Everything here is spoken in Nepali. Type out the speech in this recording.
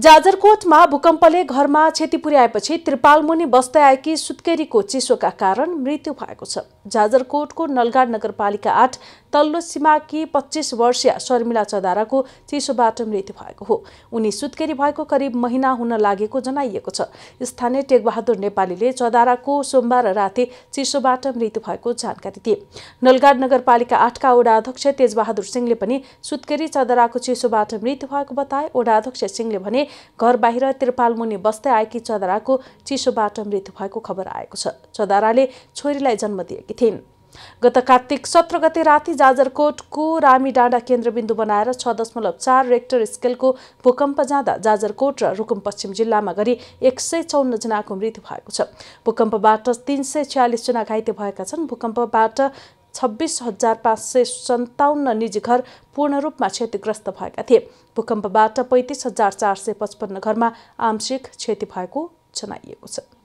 जाजरकोटमा भूकम्पले घरमा क्षति पुर्याएपछि त्रिपालमुनि बस्दै आएकी सुत्केरीको चिसोका कारण मृत्यु भएको छ जाजरकोटको नलगाड नगरपालिका आठ तल्लो सीमाकी पच्चिस वर्षीय शर्मिला चदाराको चिसोबाट मृत्यु भएको हो उनी सुत्केरी भएको करिब महिना हुन लागेको जनाइएको छ स्थानीय टेकबहादुर नेपालीले चदाराको सोमबार राति चिसोबाट मृत्यु भएको जानकारी दिए नलगाड नगरपालिका आठका वडा अध्यक्ष तेजबहादुर सिंहले पनि सुत्केरी चदाराको चिसोबाट मृत्यु भएको बताए वडा अध्यक्ष सिंहले भने भने घर बाहिर त्रिपाल मुनि बस्दै आएकी चदराको चिसोबाट मृत्यु भएको खबर आएको छ चदराले छोरीलाई जन्म दिएकी थिइन् गत कार्तिक सत्र गते राति जाजरकोटको रामी डाँडा केन्द्रबिन्दु बनाएर छ दशमलव चार रेक्टर स्केलको भूकम्प जाँदा जाजरकोट र रुकुम पश्चिम जिल्लामा गरी एक सय चौन्नजनाको मृत्यु भएको छ भूकम्पबाट तिन सय छ्यालिसजना घाइते भएका छन् भूकम्पबाट छब्बिस हजार पाँच सय सन्ताउन्न निजी घर पूर्ण रूपमा क्षतिग्रस्त भएका थिए भूकम्पबाट पैँतिस हजार चार सय पचपन्न घरमा आंशिक क्षति भएको जनाइएको छ